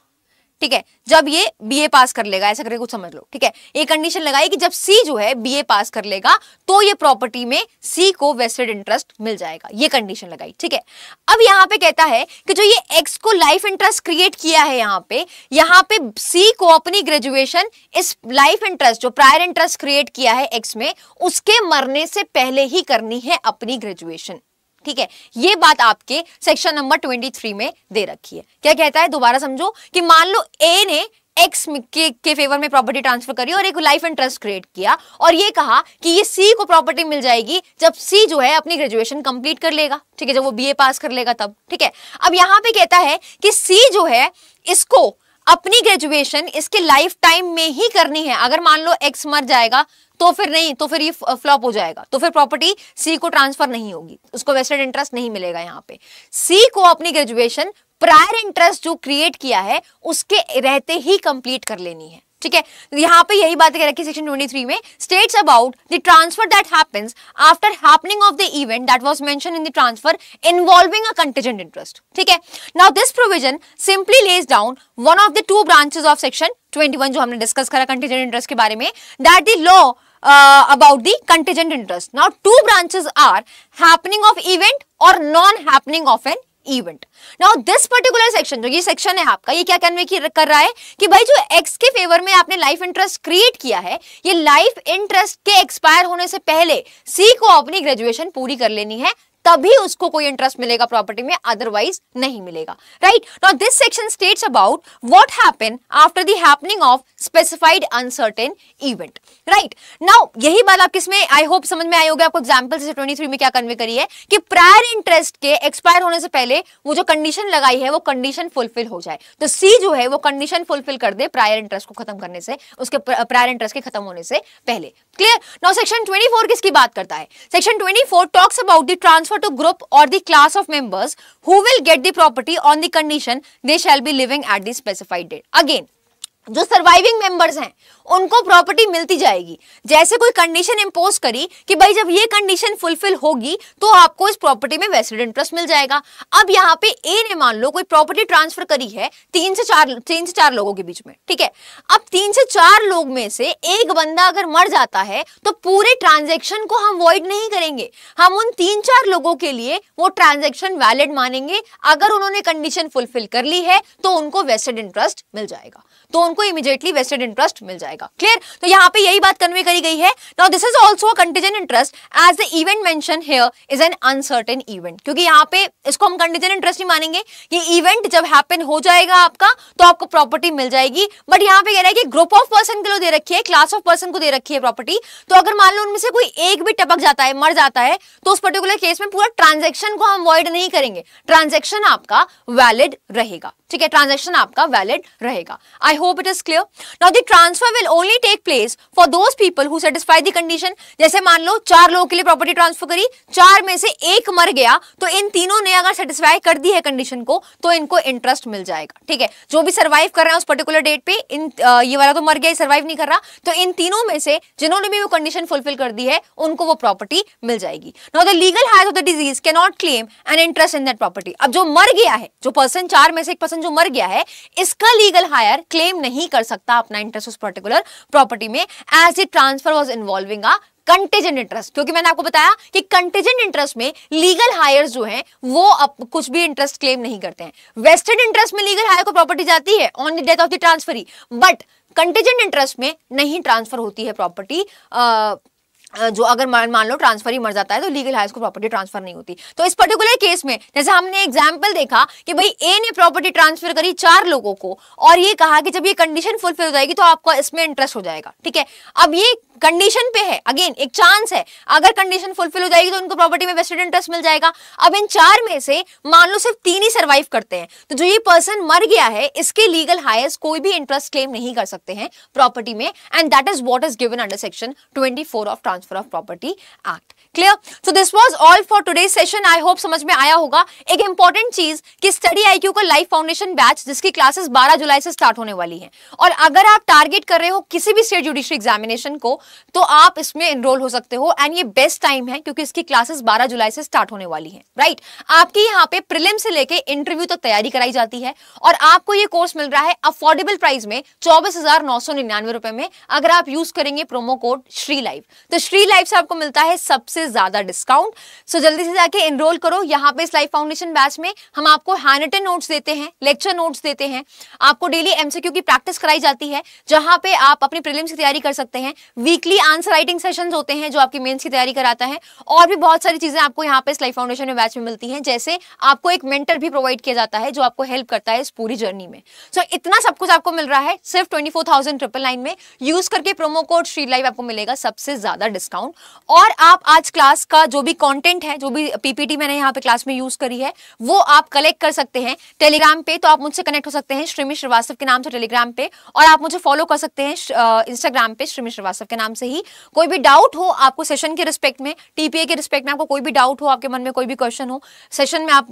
[SPEAKER 1] ठीक है जब ये बीए पास कर लेगा ऐसा करके कुछ समझ लो ठीक है ये कंडीशन लगाई कि जब सी जो है बीए पास कर लेगा तो ये प्रॉपर्टी में सी को वेस्टेड इंटरेस्ट मिल जाएगा ये कंडीशन लगाई ठीक है अब यहाँ पे कहता है कि जो ये एक्स को लाइफ इंटरेस्ट क्रिएट किया है यहाँ पे यहाँ पे सी को अपनी ग्रेजुएशन इस लाइफ इंटरेस्ट जो प्रायर इंटरेस्ट क्रिएट किया है एक्स में उसके मरने से पहले ही करनी है अपनी ग्रेजुएशन ठीक है ये बात आपके सेक्शन नंबर ट्वेंटी थ्री में दे रखी है क्या कहता है दोबारा समझो कि मान लो ए ने एक्स के, के फेवर में प्रॉपर्टी ट्रांसफर करी और एक लाइफ इंटरेस्ट क्रिएट किया और ये कहा कि ये सी को प्रॉपर्टी मिल जाएगी जब सी जो है अपनी ग्रेजुएशन कंप्लीट कर लेगा ठीक है जब वो बीए पास कर लेगा तब ठीक है अब यहां पे कहता है कि सी जो है इसको अपनी ग्रेजुएशन इसके लाइफ टाइम में ही करनी है अगर मान लो एक्स मर जाएगा तो फिर नहीं तो फिर ये फ्लॉप हो जाएगा तो फिर प्रॉपर्टी सी को ट्रांसफर नहीं होगी उसको वेस्टेड इंटरेस्ट नहीं मिलेगा यहाँ पे सी को अपनी ग्रेजुएशन प्रायर इंटरेस्ट जो क्रिएट किया है उसके रहते ही कंप्लीट कर लेनी है ठीक है यहाँ पे यही बात कह रखी सेक्शन 23 में states about the transfer that happens after happening of the event that was mention in the transfer involving a contingent interest ठीक है now this provision simply lays down one of the two branches of section 21 जो हमने discuss करा contingent interest के बारे में that the law about the contingent interest now two branches are happening of event और non happening of an event now this particular section जो ये section है आपका ये क्या कन्वे कर रहा है कि भाई जो एक्स के फेवर में आपने लाइफ इंटरेस्ट क्रिएट किया है ये लाइफ इंटरेस्ट के एक्सपायर होने से पहले सी को अपनी ग्रेजुएशन पूरी कर लेनी है तभी उसको कोई इंटरेस्ट मिलेगा प्रॉपर्टी में अदरवाइज नहीं मिलेगा right now this section states about what happen after the happening of specified uncertain event right now यही बात आप किसमें आई होप समझ में आई होगी आपको एग्जाम्पल से ट्वेंटी थ्री में क्या कन्वे करी है कि प्रायर इंटरेस्ट के एक्सपायर होने से पहले वो जो कंडीशन लगाई है वो कंडीशन फुलफिल हो जाए तो सी जो है वो कंडीशन फुलफिल कर दे प्रायर इंटरेस्ट को खत्म करने से उसके प्रायर इंटरेस्ट के खत्म होने से पहले क्लियर नाउ सेक्शन 24 किसकी बात करता है section 24 talks about the transfer to group or the class of members who will get the property on the condition they shall be living at the specified date. Again, जो surviving members हैं उनको property मिलती जाएगी जैसे कोई condition impose करी कि भाई जब ये कंडीशन फुलफिल होगी तो आपको इस प्रॉपर्टी में वेस्टेड इंटरेस्ट मिल जाएगा अब यहाँ पे ए ने मान लो कोई प्रॉपर्टी ट्रांसफर करी है तीन से चार तीन से चार लोगों के बीच में ठीक है अब तीन से चार लोग में से एक बंदा अगर मर जाता है तो पूरे ट्रांजेक्शन को हम वॉइड नहीं करेंगे हम उन तीन चार लोगों के लिए वो ट्रांजेक्शन वैलिड मानेंगे अगर उन्होंने कंडीशन फुलफिल कर ली है तो उनको वेस्टेड इंटरेस्ट मिल जाएगा तो उनको इमीडिएटली वेस्टेड इंटरेस्ट मिल जाएगा जाएगा क्लियर तो यहाँ पे यही बात कन्वे करी गई है now this is also contingent interest as the event mention here is an uncertain event क्योंकि यहाँ पे इसको हम कंटीजन इंटरेस्ट नहीं मानेंगे कि इवेंट जब हैपन हो जाएगा आपका तो आपको प्रॉपर्टी मिल जाएगी बट यहाँ पे कह रहा है कि ग्रुप ऑफ पर्सन के लिए दे रखी है क्लास ऑफ पर्सन को दे रखी है प्रॉपर्टी तो अगर मान लो उनमें से कोई एक भी टपक जाता है मर जाता है तो उस पर्टिकुलर केस में पूरा ट्रांजेक्शन को हम अवॉइड नहीं करेंगे ट्रांजेक्शन आपका वैलिड रहेगा ठीक है ट्रांजेक्शन आपका वैलिड रहेगा I hope it is clear now the transfer will only take place for those people who satisfy the condition जैसे मान लो चार लोगों के लिए प्रॉपर्टी ट्रांसफर करी चार में से एक मर गया तो इन तीनों ने अगर सेटिस्फाई कर दी है कंडीशन को तो इनको इंटरेस्ट मिल जाएगा ठीक है जो भी सर्वाइव कर रहे हैं उस पर्टिकुलर डेट पे इन आ, ये वाला तो मर गया सर्वाइव नहीं कर रहा तो इन तीनों में से जिन्होंने भी वो कंडीशन फुलफिल कर दी है उनको वो प्रॉपर्टी मिल जाएगी now the legal heirs of the deceased can not claim an interest in that property अब जो मर गया है जो पर्सन चार में से एक पर्सन जो मर गया है इसका लीगल हायर क्लेम नहीं कर सकता अपना इंटरेस्ट उस पर्टिकुलर पर्टिकुलर प्रॉपर्टी में as it transfer was involving a contingent interest क्योंकि मैंने आपको बताया कि कंटेजेंट इंटरेस्ट में लीगल हायर जो हैं वो अब कुछ भी इंटरेस्ट क्लेम नहीं करते हैं वेस्टेड इंटरेस्ट में लीगल हायर को प्रॉपर्टी जाती है on the death of the transferee but contingent interest में नहीं ट्रांसफर होती है प्रॉपर्टी जो अगर मान लो ट्रांसफर ही मर जाता है तो लीगल हाइस को प्रॉपर्टी ट्रांसफर नहीं होती तो इस पर्टिकुलर केस में जैसे हमने एग्जाम्पल देखा कि भाई ए ने प्रॉपर्टी ट्रांसफर करी चार लोगों को और ये कहा कि जब ये कंडीशन फुलफिल हो जाएगी तो आपका इसमें इंटरेस्ट हो जाएगा ठीक है अब ये कंडीशन पे है अगेन एक चांस है अगर कंडीशन फुलफिल हो जाएगी तो उनको प्रॉपर्टी में वेस्टेड इंटरेस्ट मिल जाएगा अब इन चार में से मान लो सिर्फ तीन ही सर्वाइव करते हैं तो जो ये पर्सन मर गया है इसके लीगल हायर्स कोई भी इंटरेस्ट क्लेम नहीं कर सकते हैं प्रॉपर्टी में and that is what is given under section twenty of transfer of property act clear so this was all for today session I hope समझ में आया होगा एक इंपॉर्टेंट चीज कि स्टडी आईक्यू का लाइव फाउंडेशन बैच जिसकी क्लासेस 12 जुलाई से स्टार्ट होने वाली है और अगर आप टारगेट कर रहे हो किसी भी स्टेट जुडिशरी एग्जामिनेशन को तो आप इसमें एनरोल हो सकते हो एंड ये बेस्ट टाइम है क्योंकि इसकी क्लासेस बारह जुलाई से स्टार्ट होने वाली है राइट right? आपकी यहाँ पे प्रिलिम से लेके इंटरव्यू तक तो तैयारी कराई जाती है और आपको ये कोर्स मिल रहा है अफोर्डेबल प्राइस में चौबीस हजार नौ सौ निन्यानवे रुपए में अगर आप यूज करेंगे प्रोमो कोड श्री लाइव तो श्री लाइव से आपको मिलता है सबसे ज्यादा डिस्काउंट सो so, जल्दी से जाके एनरोल करो यहाँ पे इस लाइफ फाउंडेशन बैच में हम आपको हैंडरिटन नोट्स देते हैं लेक्चर नोट्स देते हैं आपको डेली एमसीक्यू की प्रैक्टिस कराई जाती है जहां पे आप अपनी प्रिलिम्स की तैयारी कर सकते हैं वीकली आंसर राइटिंग सेशन होते हैं जो आपकी मेन्स की तैयारी कराता है और भी बहुत सारी चीजें आपको यहाँ पे इस लाइफ फाउंडेशन में बैच में मिलती है जैसे आपको एक मेंटर भी प्रोवाइड किया जाता है जो आपको हेल्प करता है इस पूरी जर्नी में सो so, इतना सब कुछ आपको मिल रहा है सिर्फ ट्वेंटी में यूज करके प्रोमो कोड श्री लाइव आपको मिलेगा सबसे ज्यादा डिस्काउंट और आप आज आज क्लास का जो भी कंटेंट है जो भी पीपीटी मैंने यहाँ पे क्लास में यूज करी है वो आप कलेक्ट कर सकते हैं टेलीग्राम पे तो आप मुझसे कनेक्ट हो सकते हैं श्रीमी श्रीवास्तव के नाम से टेलीग्राम पे और आप मुझे फॉलो कर सकते हैं इंस्टाग्राम पे श्रीमी श्रीवास्तव के नाम से ही कोई भी डाउट हो आपको सेशन के रिस्पेक्ट में टीपीए के रिस्पेक्ट में आपको कोई भी डाउट हो आपके मन में कोई भी क्वेश्चन हो सेशन में आप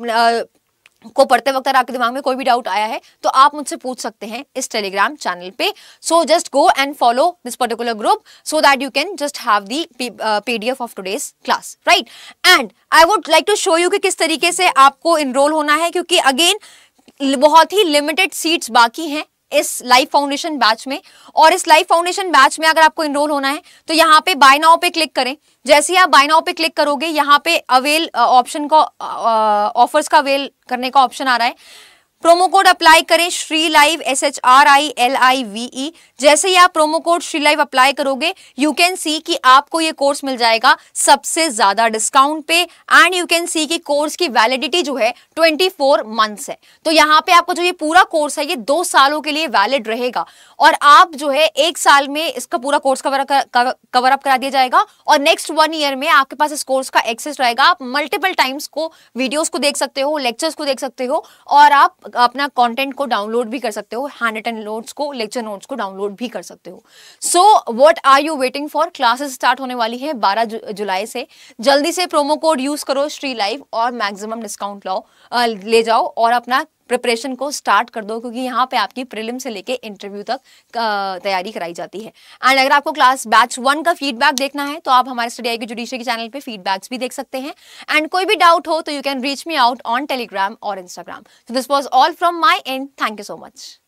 [SPEAKER 1] को पढ़ते वक्त अगर आपके दिमाग में कोई भी डाउट आया है तो आप मुझसे पूछ सकते हैं इस टेलीग्राम चैनल पे so just go and follow this particular group so that you can just have the PDF of today's class right and I would like to show you कि किस तरीके से आपको इनरोल होना है क्योंकि अगेन बहुत ही लिमिटेड सीट्स बाकी हैं इस लाइव फाउंडेशन बैच में और इस लाइफ फाउंडेशन बैच में अगर आपको इनरोल होना है तो यहाँ पे बाय नाउ पे क्लिक करें जैसे ही आप बाय नाउ पे क्लिक करोगे यहाँ पे avail option uh, uh, uh, का ऑफर्स का अवेल करने का ऑप्शन आ रहा है प्रोमो कोड अप्लाई करें Shri live S H R I L I V E जैसे ही आप promo code Shri live apply करोगे यू कैन सी कि आपको ये कोर्स मिल जाएगा सबसे ज्यादा डिस्काउंट पे एंड यू कैन सी कि कोर्स की वैलिडिटी जो है 24 मंथस है तो यहाँ पे आपको जो ये पूरा कोर्स है ये दो सालों के लिए वैलिड रहेगा और आप जो है एक साल में इसका पूरा कोर्स कवर कवर अप करा दिया जाएगा और नेक्स्ट वन ईयर में आपके पास इस कोर्स का एक्सेस रहेगा आप मल्टीपल टाइम्स को वीडियोज को देख सकते हो लेक्चर्स को देख सकते हो और आप अपना कंटेंट को डाउनलोड भी कर सकते हो हैंड रिटन नोट्स को लेक्चर नोट्स को डाउनलोड भी कर सकते हो so what are you waiting for classes start होने वाली है बारह जु, जुलाई से जल्दी से प्रोमो कोड यूज करो श्री लाइव और मैक्सिमम डिस्काउंट लाओ ले जाओ और अपना प्रिपरेशन को स्टार्ट कर दो क्योंकि यहाँ पे आपकी प्रिलिम से लेके इंटरव्यू तक तैयारी कराई जाती है एंड अगर आपको क्लास बैच वन का फीडबैक देखना है तो आप हमारे स्टडी आई के के चैनल पे फीडबैक्स भी देख सकते हैं एंड कोई भी डाउट हो तो you can reach me out on Telegram और Instagram so this was all from my and thank you so much